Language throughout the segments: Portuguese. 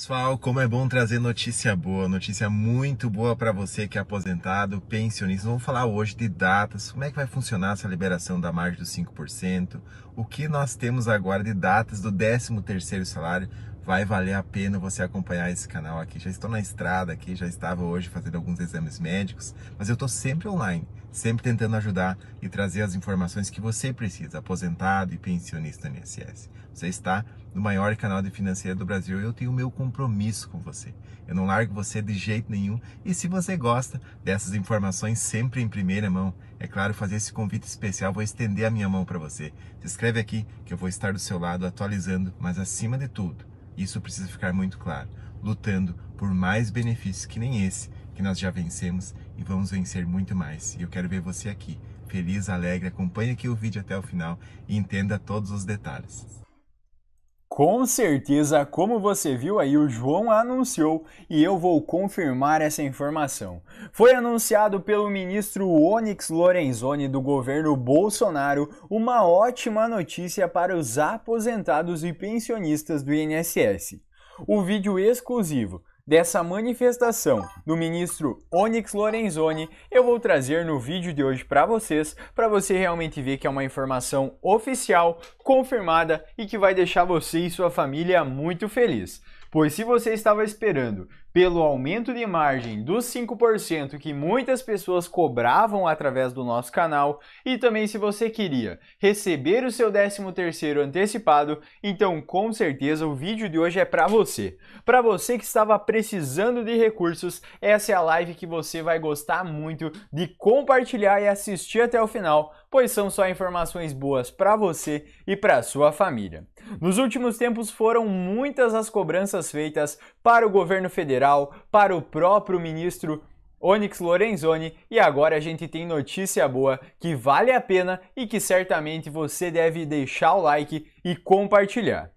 pessoal, como é bom trazer notícia boa, notícia muito boa para você que é aposentado, pensionista. Vamos falar hoje de datas, como é que vai funcionar essa liberação da margem dos 5%, o que nós temos agora de datas do 13º salário, vai valer a pena você acompanhar esse canal aqui. Já estou na estrada aqui, já estava hoje fazendo alguns exames médicos, mas eu estou sempre online, sempre tentando ajudar e trazer as informações que você precisa, aposentado e pensionista no INSS. Você está no maior canal de financeiro do Brasil e eu tenho o meu compromisso com você. Eu não largo você de jeito nenhum e se você gosta dessas informações sempre em primeira mão, é claro, fazer esse convite especial, vou estender a minha mão para você. Se inscreve aqui que eu vou estar do seu lado atualizando, mas acima de tudo, isso precisa ficar muito claro. Lutando por mais benefícios que nem esse, que nós já vencemos e vamos vencer muito mais. E eu quero ver você aqui, feliz, alegre. Acompanhe aqui o vídeo até o final e entenda todos os detalhes. Com certeza, como você viu aí, o João anunciou e eu vou confirmar essa informação. Foi anunciado pelo ministro Onyx Lorenzoni do governo Bolsonaro uma ótima notícia para os aposentados e pensionistas do INSS. O vídeo exclusivo dessa manifestação do ministro Onyx Lorenzoni, eu vou trazer no vídeo de hoje para vocês, para você realmente ver que é uma informação oficial, confirmada e que vai deixar você e sua família muito feliz. Pois se você estava esperando pelo aumento de margem dos 5% que muitas pessoas cobravam através do nosso canal e também se você queria receber o seu 13º antecipado, então com certeza o vídeo de hoje é para você. Para você que estava precisando de recursos, essa é a live que você vai gostar muito de compartilhar e assistir até o final, pois são só informações boas para você e para sua família. Nos últimos tempos foram muitas as cobranças feitas para o governo federal, para o próprio ministro Onyx Lorenzoni e agora a gente tem notícia boa que vale a pena e que certamente você deve deixar o like e compartilhar.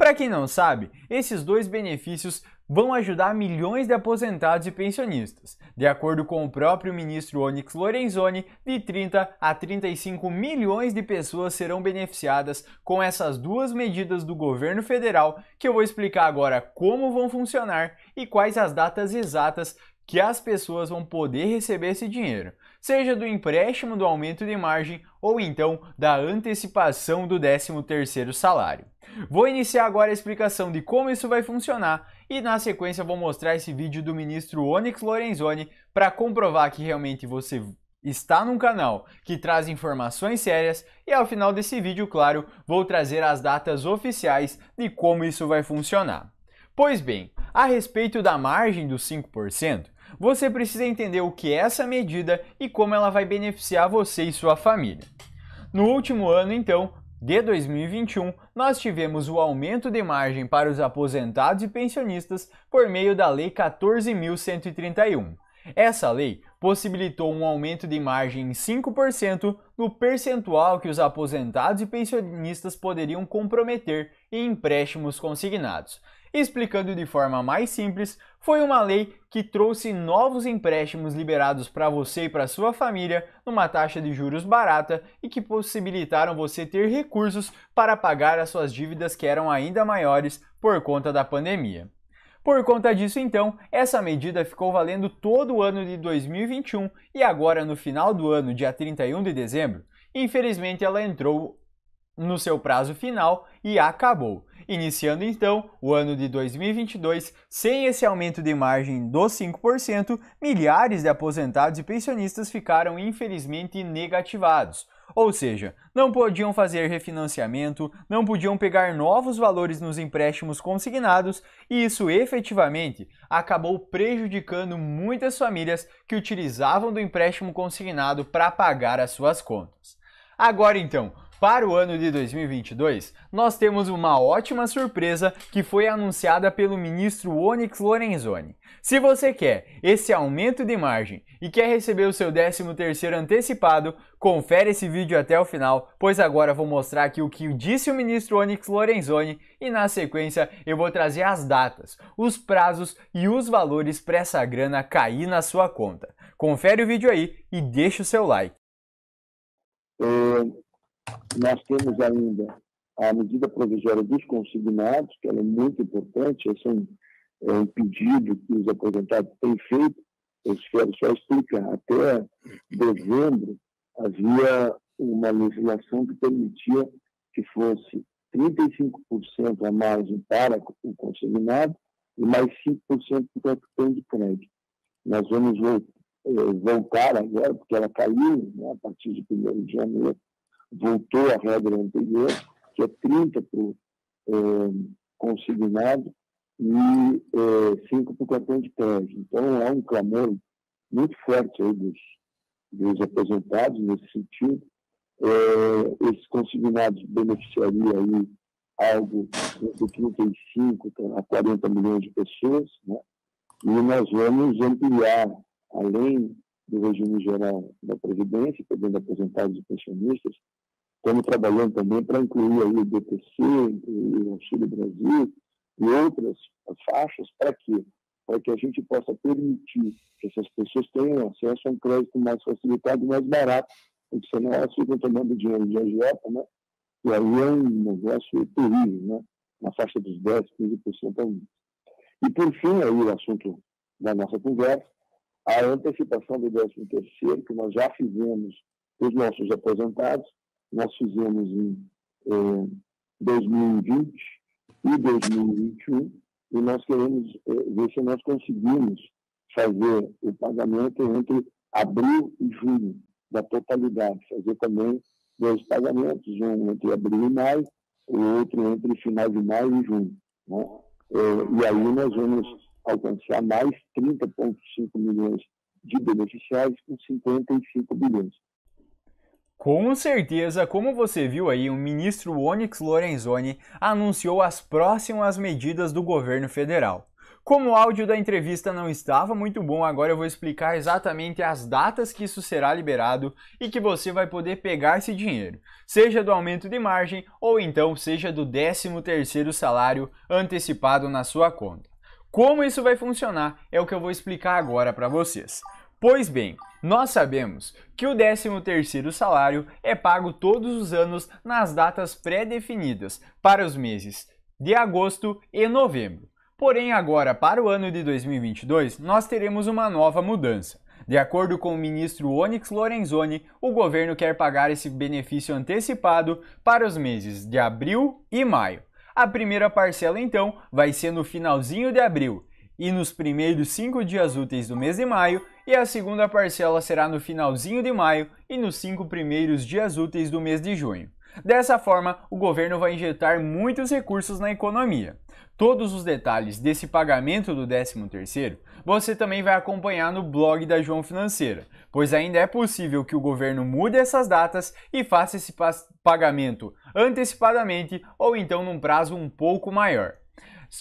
Para quem não sabe, esses dois benefícios vão ajudar milhões de aposentados e pensionistas. De acordo com o próprio ministro Onyx Lorenzoni, de 30 a 35 milhões de pessoas serão beneficiadas com essas duas medidas do governo federal, que eu vou explicar agora como vão funcionar e quais as datas exatas que as pessoas vão poder receber esse dinheiro, seja do empréstimo do aumento de margem ou então da antecipação do 13º salário. Vou iniciar agora a explicação de como isso vai funcionar e na sequência vou mostrar esse vídeo do ministro Onyx Lorenzoni para comprovar que realmente você está num canal que traz informações sérias e ao final desse vídeo, claro, vou trazer as datas oficiais de como isso vai funcionar. Pois bem, a respeito da margem dos 5%, você precisa entender o que é essa medida e como ela vai beneficiar você e sua família. No último ano, então, de 2021, nós tivemos o aumento de margem para os aposentados e pensionistas por meio da Lei 14.131. Essa lei possibilitou um aumento de margem em 5% no percentual que os aposentados e pensionistas poderiam comprometer em empréstimos consignados. Explicando de forma mais simples, foi uma lei que trouxe novos empréstimos liberados para você e para sua família numa taxa de juros barata e que possibilitaram você ter recursos para pagar as suas dívidas que eram ainda maiores por conta da pandemia. Por conta disso, então, essa medida ficou valendo todo o ano de 2021 e agora, no final do ano, dia 31 de dezembro, infelizmente ela entrou no seu prazo final e acabou. Iniciando então o ano de 2022, sem esse aumento de margem dos 5%, milhares de aposentados e pensionistas ficaram infelizmente negativados. Ou seja, não podiam fazer refinanciamento, não podiam pegar novos valores nos empréstimos consignados, e isso efetivamente acabou prejudicando muitas famílias que utilizavam do empréstimo consignado para pagar as suas contas. Agora então, para o ano de 2022, nós temos uma ótima surpresa que foi anunciada pelo ministro Onyx Lorenzoni. Se você quer esse aumento de margem e quer receber o seu 13º antecipado, confere esse vídeo até o final, pois agora vou mostrar aqui o que disse o ministro Onyx Lorenzoni e na sequência eu vou trazer as datas, os prazos e os valores para essa grana cair na sua conta. Confere o vídeo aí e deixa o seu like. É, nós temos ainda a medida provisória dos consignados, que ela é muito importante, esse é um, é um pedido que os aposentados têm feito. Eu quero só explicar, até dezembro havia uma legislação que permitia que fosse 35% a margem para o consignado e mais 5% para o cartão de crédito. Nós vamos eh, voltar agora, porque ela caiu né, a partir de 1 de janeiro, voltou à regra anterior, que é 30 por é, consignado e é, 5 por cartão de crédito. Então, há um clamor muito forte aí dos, dos aposentados nesse sentido. É, esses consignados beneficiaria aí algo entre 35 a 40 milhões de pessoas, né? e nós vamos ampliar, além do regime geral da Previdência, também de aposentados e pensionistas, Estamos trabalhando também para incluir aí o DTC, incluir o Auxílio Brasil e outras faixas, para quê? Para que a gente possa permitir que essas pessoas tenham acesso a um crédito mais facilitado e mais barato, porque senão elas ficam tomando dinheiro de agiota, né? E aí é um negócio terrível, né? Na faixa dos 10, 15% ao mês. E por fim, aí o assunto da nossa conversa, a antecipação do 13 terceiro, que nós já fizemos os nossos aposentados, nós fizemos em 2020 é, e 2021, e nós queremos é, ver se nós conseguimos fazer o pagamento entre abril e junho, da totalidade, fazer também dois pagamentos, um entre abril e maio, o outro entre final de maio e junho. Né? É, e aí nós vamos alcançar mais 30,5 milhões de beneficiários com 55 bilhões. Com certeza, como você viu aí, o ministro Onyx Lorenzoni anunciou as próximas medidas do governo federal. Como o áudio da entrevista não estava muito bom, agora eu vou explicar exatamente as datas que isso será liberado e que você vai poder pegar esse dinheiro, seja do aumento de margem ou então seja do 13º salário antecipado na sua conta. Como isso vai funcionar é o que eu vou explicar agora para vocês. Pois bem, nós sabemos que o 13º salário é pago todos os anos nas datas pré-definidas para os meses de agosto e novembro. Porém, agora para o ano de 2022, nós teremos uma nova mudança. De acordo com o ministro Onyx Lorenzoni, o governo quer pagar esse benefício antecipado para os meses de abril e maio. A primeira parcela, então, vai ser no finalzinho de abril e nos primeiros cinco dias úteis do mês de maio, e a segunda parcela será no finalzinho de maio e nos cinco primeiros dias úteis do mês de junho. Dessa forma, o governo vai injetar muitos recursos na economia. Todos os detalhes desse pagamento do 13º você também vai acompanhar no blog da João Financeira, pois ainda é possível que o governo mude essas datas e faça esse pagamento antecipadamente ou então num prazo um pouco maior.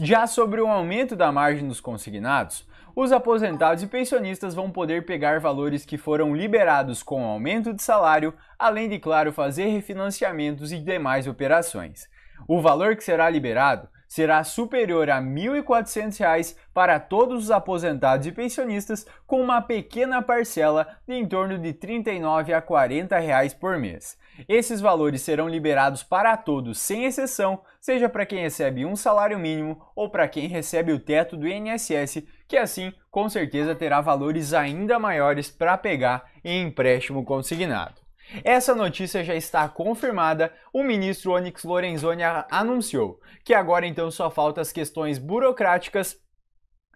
Já sobre o aumento da margem dos consignados, os aposentados e pensionistas vão poder pegar valores que foram liberados com aumento de salário, além de, claro, fazer refinanciamentos e demais operações. O valor que será liberado será superior a R$ 1.400 para todos os aposentados e pensionistas, com uma pequena parcela de em torno de R$ 39 a R$ 40 reais por mês. Esses valores serão liberados para todos, sem exceção, seja para quem recebe um salário mínimo ou para quem recebe o teto do INSS, que assim com certeza terá valores ainda maiores para pegar em empréstimo consignado. Essa notícia já está confirmada, o ministro Onyx Lorenzoni anunciou que agora então só faltam as questões burocráticas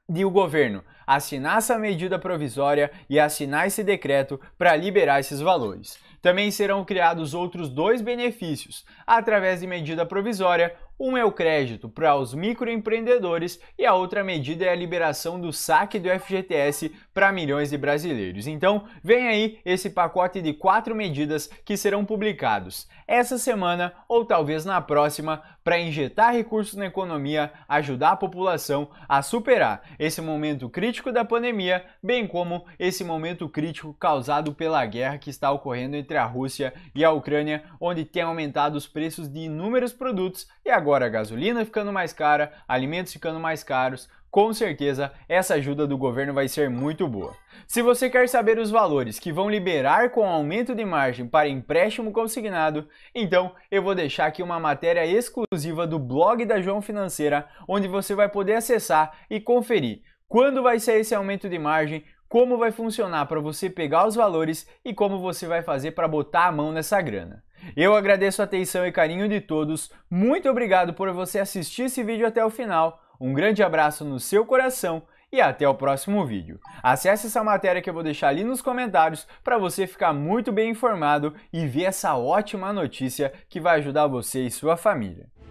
de o governo assinar essa medida provisória e assinar esse decreto para liberar esses valores. Também serão criados outros dois benefícios através de medida provisória, um é o crédito para os microempreendedores e a outra medida é a liberação do saque do FGTS para milhões de brasileiros. Então, vem aí esse pacote de quatro medidas que serão publicados essa semana ou talvez na próxima para injetar recursos na economia, ajudar a população a superar esse momento crítico da pandemia, bem como esse momento crítico causado pela guerra que está ocorrendo entre a Rússia e a Ucrânia, onde tem aumentado os preços de inúmeros produtos e agora agora a gasolina ficando mais cara, alimentos ficando mais caros, com certeza essa ajuda do governo vai ser muito boa. Se você quer saber os valores que vão liberar com aumento de margem para empréstimo consignado, então eu vou deixar aqui uma matéria exclusiva do blog da João Financeira, onde você vai poder acessar e conferir quando vai ser esse aumento de margem, como vai funcionar para você pegar os valores e como você vai fazer para botar a mão nessa grana. Eu agradeço a atenção e carinho de todos, muito obrigado por você assistir esse vídeo até o final, um grande abraço no seu coração e até o próximo vídeo. Acesse essa matéria que eu vou deixar ali nos comentários para você ficar muito bem informado e ver essa ótima notícia que vai ajudar você e sua família.